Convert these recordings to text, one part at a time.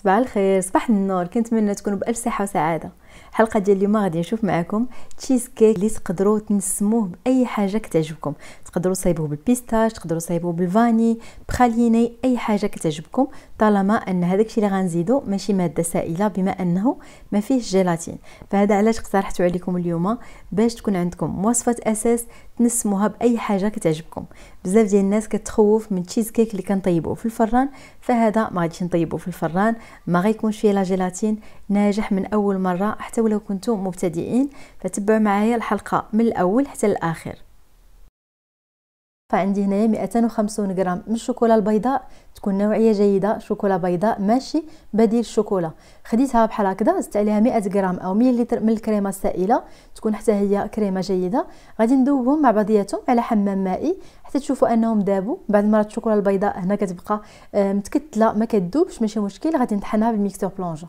صباح الخير صباح النور كنتمنى تكونوا بالف صحه وسعاده الحلقه ديال اليوم غادي نشوف معكم تشيز كيك اللي تقدروا تنسموه باي حاجه كتعجبكم تقدروا تصايبوه بالبيستاش تقدروا تصايبوه بالفاني بخاليني اي حاجه كتعجبكم طالما ان هذاك الشيء اللي غنزيدو ماشي ماده سائله بما انه ما فيهش جيلاتين فهذا علاش اقترحتو عليكم اليوم باش تكون عندكم وصفه اساس تنسموها باي حاجه كتعجبكم بزاف ديال الناس كتخوف من تشيز كيك اللي كنطيبوه في الفران فهذا ما غاديش نطيبوه في الفران ما غيكونش فيه لا جيلاتين ناجح من اول مره حتى ولو كنتو مبتدئين فتبعوا معايا الحلقة من الأول حتى الآخر فعندي هنايا 250 غرام من الشوكولا البيضاء تكون نوعيه جيده شوكولا بيضاء ماشي بديل الشوكولا خديتها بحال هكذا زدت عليها 100 غرام او 100 لتر من الكريمه السائله تكون حتى هي كريمه جيده غادي ندوبهم مع بعضياتهم على حمام مائي حتى تشوفوا انهم ذابوا بعض المرات الشوكولا البيضاء هنا كتبقى آه، متكتله ما كتذوبش ماشي مشكل غادي نطحنها بالميكسور بلونجون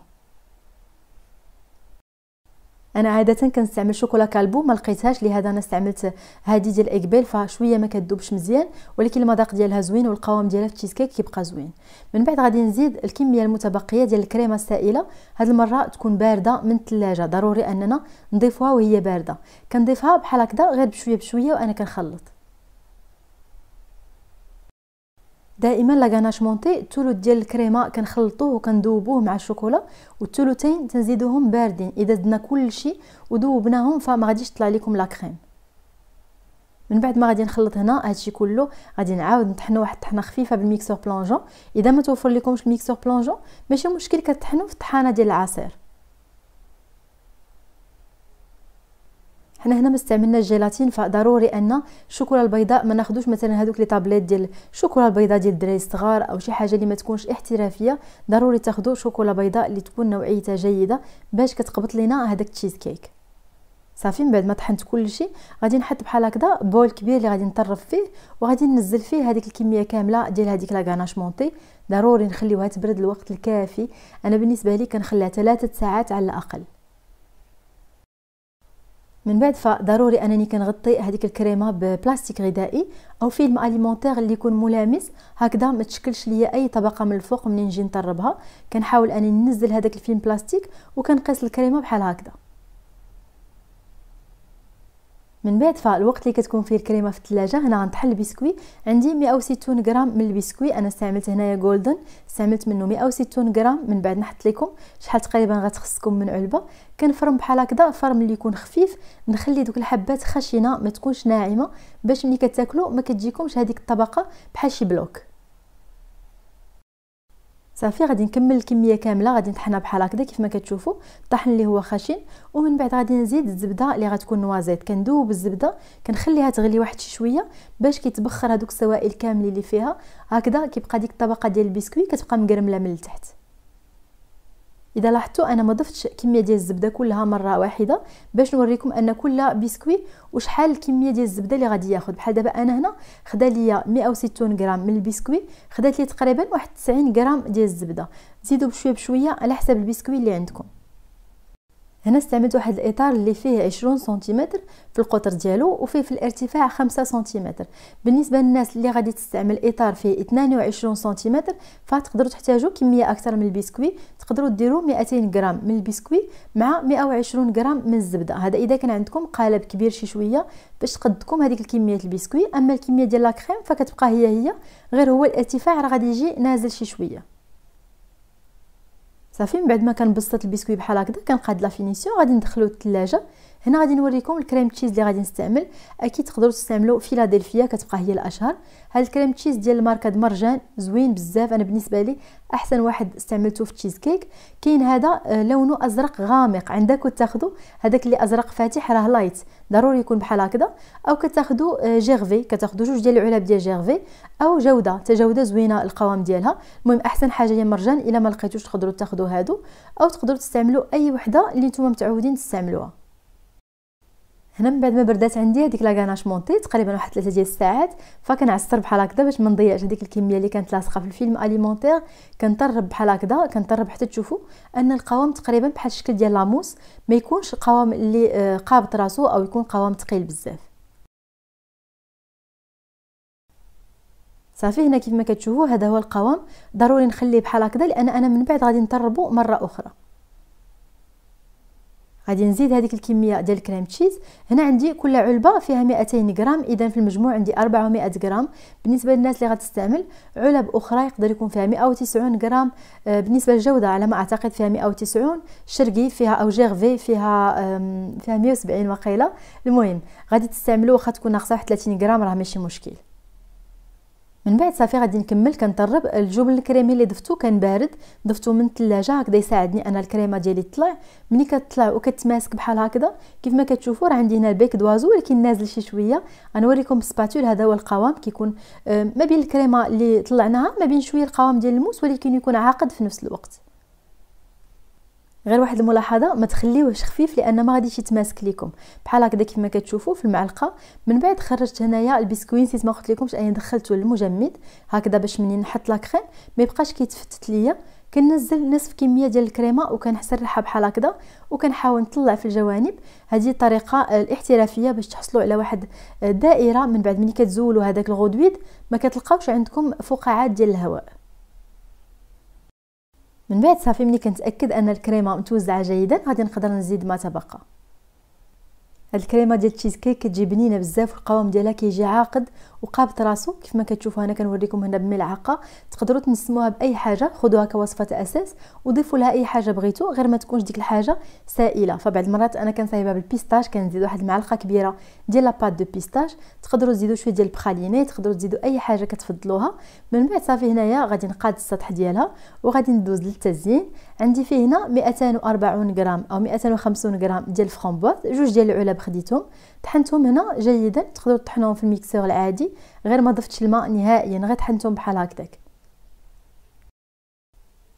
انا عاده كنستعمل شوكولا كالبو ما لقيتهاش لهذا انا استعملت هذه ديال اكبيل فشويه ما كتذوبش مزيان ولكن المذاق ديالها زوين والقوام ديالها في التشيز كيك كيبقى زوين من بعد غادي نزيد الكميه المتبقيه ديال الكريمه السائله هذه المره تكون بارده من الثلاجه ضروري اننا نضيفها وهي بارده كنضيفها بحال هكذا غير بشويه بشويه وانا كنخلط دائما غاناش مونتي الثلث ديال الكريمه كنخلطوه وكندوبوه مع الشوكولا والثلثين تنزيدوهم باردين اذا زدنا كلشي وذوبناهم فما غاديش تطلع لكم لا كريم من بعد ما غادي نخلط هنا هادشي كله غادي نعاود نطحنو واحد الطحنه خفيفه بالميكسور بلونجون اذا ما توفر لكمش الميكسور بلونجون ماشي مشكل كتطحنوا في الطحانه ديال العصير حنا هنا ما استعملنا الجيلاتين فضروري ان الشوكولا البيضاء ما ناخذوش مثلا هذوك لي طابليت ديال الشوكولا البيضاء ديال الدراري الصغار او شي حاجه اللي ما تكونش احترافيه ضروري تاخذوا شوكولا بيضاء اللي تكون نوعيتها جيده باش كتقبط لينا هذاك التشيز كيك صافي من بعد ما طحنت كلشي غادي نحط بحال هكذا بول كبير اللي غادي نطرف فيه وغادي ننزل فيه هذيك الكميه كامله ديال هذيك غاناش مونتي ضروري نخليوها تبرد الوقت الكافي انا بالنسبه لي كنخليها 3 ساعات على الاقل من بعد فضروري انني كنغطي هذيك الكريمه ببلاستيك غذائي او فيلم اليمونتير اللي يكون ملامس هكذا ما تشكلش ليا اي طبقه من الفوق منين نجي نطربها كنحاول انني ننزل هذاك الفيلم بلاستيك وكنقيس الكريمه بحال هكذا من بعد فالوقت اللي كتكون فيه الكريمه في الثلاجه هنا غنطحن البسكوي عندي 160 غرام من البسكوي انا استعملت هنايا جولدن استعملت منه 160 غرام من بعد نحط لكم شحال تقريبا غتخصكم من علبه كنفرم بحال هكذا فرم اللي يكون خفيف نخلي دوك الحبات خشنه ما تكونش ناعمه باش ملي كتاكلوا ما كتجيكمش هذيك الطبقه بحال شي بلوك صافي غادي نكمل الكميه كامله غادي نطحنها بحال هكذا كيف ما كتشوفوا الطحن اللي هو خشن ومن بعد غادي نزيد الزبده اللي غتكون نوازيت كندوب الزبده كنخليها تغلي واحد شي شويه باش كيتبخر هذوك السوائل كاملين اللي فيها هكذا كيبقى ديك الطبقه ديال البسكوي كتبقى مقرمله من التحت اذا لاحظتوا انا ما ضفتش كميه ديال الزبده كلها مره واحده باش نوريكم ان كل بسكوي وشحال الكميه ديال الزبده اللي غادي ياخذ بحال دابا انا هنا خدا ليا 160 غرام من البسكوي خدات لي تقريبا واحد 90 غرام ديال الزبده زيدوا بشويه بشويه على حساب البسكوي اللي عندكم هنا استعملت واحد الاطار اللي فيه 20 سنتيمتر في القطر ديالو وفيه في الارتفاع 5 سنتيمتر بالنسبه للناس اللي غادي تستعمل اطار فيه 22 سنتيمتر فتقدروا تحتاجوا كميه اكثر من البسكوي تقدروا ديروا 200 غرام من البسكوي مع 120 غرام من الزبده هذا اذا كان عندكم قالب كبير شي شويه باش تقدكم هذيك الكميه البسكوي اما الكميه ديال لاكريم فكتبقى هي هي غير هو الارتفاع راه غادي يجي نازل شي شويه صافي من بعد ما كنبسط البسكوي بحال هكذا كنقاد لا فينيسيون غادي ندخلو الثلاجه هنا غادي نوريكم الكريم تشيز اللي غادي نستعمل اكيد تقدروا تستعملوا فيلادلفيا كتبقى هي الاشهر هاد الكريم تشيز ديال الماركه مرجان زوين بزاف انا بالنسبه لي احسن واحد استعملته في تشيز كيك كاين هذا آه، لونه ازرق غامق عندك وتاخذوا هذاك اللي ازرق فاتح راه لايت ضروري يكون بحال هكذا او كتاخذوا آه، جيرفي كتاخذوا جوج ديال العلب ديال جيرفي او جوده حتى جوده زوينه القوام ديالها المهم احسن حاجه هي مرجان الا ما لقيتوش تقدروا تاخذوا هادو او تقدروا تستعملوا اي وحده اللي نتوما متعودين تستعملوها هنا من بعد ما بردات عندي هذيك غاناش مونتي تقريبا واحد 3 ديال الساعات فكنعصر بحال هكذا باش ما نضيعش هذيك الكميه اللي كانت لاصقه في الفيلم اليمونتير كنطرب بحال هكذا كنطرب حتى تشوفوا ان القوام تقريبا بحال الشكل ديال لاموس ما يكونش قوام اللي آه، قابط راسو او يكون قوام ثقيل بزاف صافي هنا كيف ما كتشوفوا هذا هو القوام ضروري نخليه بحال هكذا لان انا من بعد غادي نطربو مره اخرى غادي نزيد هذيك الكميه ديال الكريم تشيز هنا عندي كل علبه فيها 200 غرام اذا في المجموع عندي 400 غرام بالنسبه للناس اللي غتستعمل علب اخرى يقدر يكون فيها 190 غرام آه، بالنسبه للجوده على ما اعتقد فيها 190 شرقي فيها او جيرفي فيها فيها 170 وقيله المهم غادي تستعملوا واخا تكون ناقصه 30 غرام راه ماشي مشكل من بعد صافي غادي نكمل كنطرب الجبن الكريمي اللي ضفتو كان بارد ضفتو من الثلاجه هكذا يساعدني انا الكريمه ديالي تطلع ملي كتطلع وكتماسك بحال هكذا كيف ما كتشوفوا راه عندي هنا البيك دوازو ولكن نازل شي شويه غنوريكم السباتول هذا هو القوام كيكون آه، ما بين الكريمه اللي طلعناها ما بين شويه القوام ديال الموس ولكن يكون عاقد في نفس الوقت غير واحد الملاحظه ما تخليوهش خفيف لان ما غاديش يتماسك ليكم بحال هكذا كما كتشوفوا في المعلقه من بعد خرجت هنايا البسكوين سيت ما قلت لكمش اني دخلته للمجمد هكذا باش منين نحط كريم ما يبقاش كيتفتت ليا كنزل نصف كميه ديال الكريمه وكنحسر الريحه بحال هكذا وكنحاول نطلع في الجوانب هذه الطريقه الاحترافيه باش تحصلوا على واحد دائره من بعد ملي كتزولوا هذاك الغودويد ما كتلقاوش عندكم فقاعات ديال الهواء من بعد صافي ملي كنتاكد ان الكريمه متوزعه جيدا غادي نقدر نزيد ما تبقى هاد الكريمه ديال التشيز كيك كتجي بنينه بزاف القوام ديالها كيجي عاقد وقابط راسو كيف ما كتشوفوا هنا كنوريكم هنا بملعقه تقدروا تنسموها باي حاجه خذوها كوصفه اساس وضيفوا لها اي حاجه بغيتو غير ما تكونش ديك الحاجه سائله فبعض المرات انا كنصايبها بالبيستاش كنزيد واحد المعلقه كبيره ديال لاباط دو بيستاش تقدروا تزيدوا شويه ديال البخاليني تقدروا تزيدوا اي حاجه كتفضلوها من بعد صافي هنايا غادي نقاد السطح ديالها وغادي ندوز للتزيين عندي فيه هنا 240 غرام او 250 غرام ديال الفرامبواز جوج ديال العلب خديتهم طحنتهم هنا جيدا تقدروا تطحنوهم في الميكسور العادي غير ما ضفتش الماء نهائيا غير طحنتهم بحال هكذاك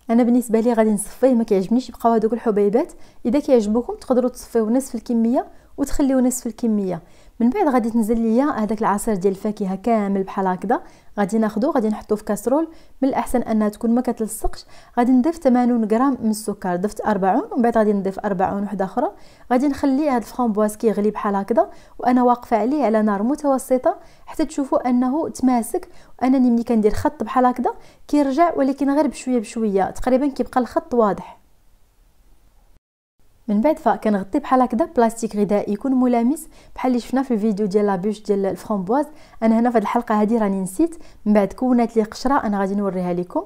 انا بالنسبه لي غادي نصفيه ما كيعجبنيش يبقاو هذوك الحبيبات اذا كيعجبوكم تقدروا تصفيو نصف الكميه وتخليو نصف الكميه من بعد غادي تنزل ليا هذاك العصير ديال الفاكهه كامل بحال هكذا غادي ناخذو غادي نحطو في كاسرول من الاحسن انها تكون ما كتلصقش غادي نضيف 80 غرام من السكر ضفت 40 ومن بعد غادي نضيف 40 وحده اخرى غادي نخلي هاد الفرامبواز كيغلي بحال هكذا وانا واقفه عليه على نار متوسطه حتى تشوفوا انه تماسك وانني ملي كندير خط بحال هكذا كيرجع ولكن غير بشويه بشويه تقريبا كيبقى الخط واضح من بعد فكنغطي بحال هكذا بلاستيك غذائي يكون ملامس بحال اللي شفنا في الفيديو ديال لابوش ديال الفرامبواز انا هنا في الحلقه هذه راني نسيت من بعد كونات لي قشره انا غادي نوريها لكم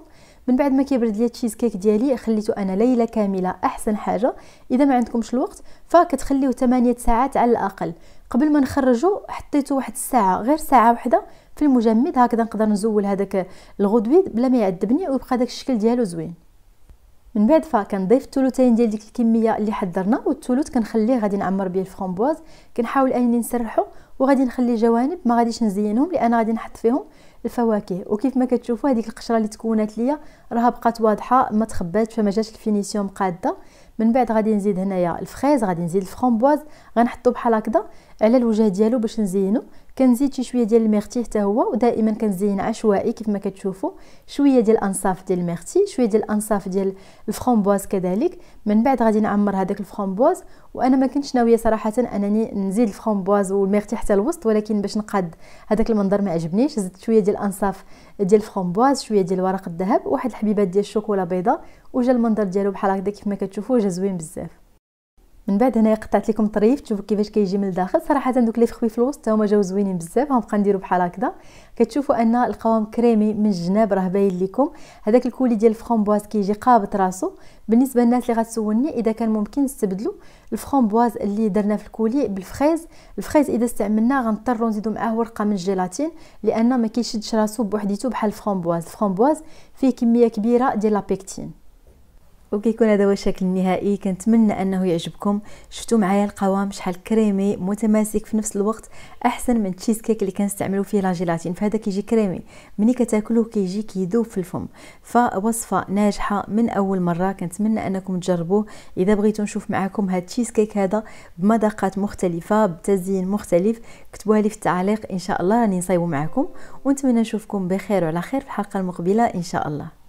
من بعد ما كيبرد ليا التشيز كيك ديالي خليته انا ليله كامله احسن حاجه اذا ما عندكمش الوقت فكتخليوه 8 ساعات على الاقل قبل ما نخرجو حطيته واحد الساعه غير ساعه واحده في المجمد هكذا نقدر نزول هذاك الغدويد بلا ما يعذبني ويبقى داك الشكل ديالو زوين من بعد فكنضيف الثلثين ديال ديك الكميه اللي حضرنا والثلث كنخليه غادي نعمر به الفرامبواز كنحاول انني نسرحو وغادي نخلي جوانب ما غاديش نزينهم لان غادي نحط فيهم الفواكه وكيف ما كتشوفوا هذيك القشره اللي تكونت ليا راها بقات واضحه ما تخبات فما جاتش الفينيسيون قاده من بعد غادي نزيد هنايا الفخيز غادي نزيد الفرامبواز غنحطو بحال هكذا على الوجه ديالو باش نزينو كنزيد شي شويه ديال الميرتي حتى هو ودائما كنزين عشوائي كيف ما كتشوفوا شويه ديال الانصاف ديال الميرتي شويه ديال الانصاف ديال الفخومبواز كذلك من بعد غادي نعمر هذاك الفخومبواز وانا ما كنتش ناويه صراحه انني نزيد الفخومبواز والميرتي حتى الوسط ولكن باش نقاد هذاك المنظر ما عجبنيش زدت شويه ديال الانصاف ديال الفخومبواز شويه ديال ورق الذهب واحد الحبيبات ديال الشوكولا بيضاء وجا المنظر ديالو بحال هكذا كيف ما كتشوفوا جا زوين بزاف من بعد هنايا قطعت لكم طريف تشوفوا كيفاش كيجي من الداخل صراحه دوك لي فخوي في الوسط حتى هما جاو زوينين بزاف غنبقى نديرو بحال هكذا كتشوفوا ان القوام كريمي من الجناب راه باين لكم هذاك الكولي ديال الفرومبواز كيجي قابط راسو بالنسبه للناس اللي غتسولني اذا كان ممكن نستبدلو الفخومبواز اللي درنا في الكولي بالفخيز الفخيز اذا استعملناه غنضطروا نزيدو معاه ورقه من الجيلاتين لان ما كيشدش راسو بوحديتو بحال الفرومبواز الفخومبواز فيه كميه كبيره ديال لابيكتين وكيكون هذا هو الشكل النهائي كنتمنى انه يعجبكم شفتوا معايا القوام شحال كريمي متماسك في نفس الوقت احسن من تشيز كيك اللي كنستعملوا فيه لاجيلاتين فهذا كيجي كريمي ملي كتاكلوه كيجي كيذوب في الفم فوصفه ناجحه من اول مره كنتمنى انكم تجربوه اذا بغيتوا نشوف معكم هاد تشيز كيك هذا بمذاقات مختلفه بتزيين مختلف كتبوها لي في التعليق ان شاء الله راني نصايبو معكم ونتمنى نشوفكم بخير وعلى خير في الحلقه المقبله ان شاء الله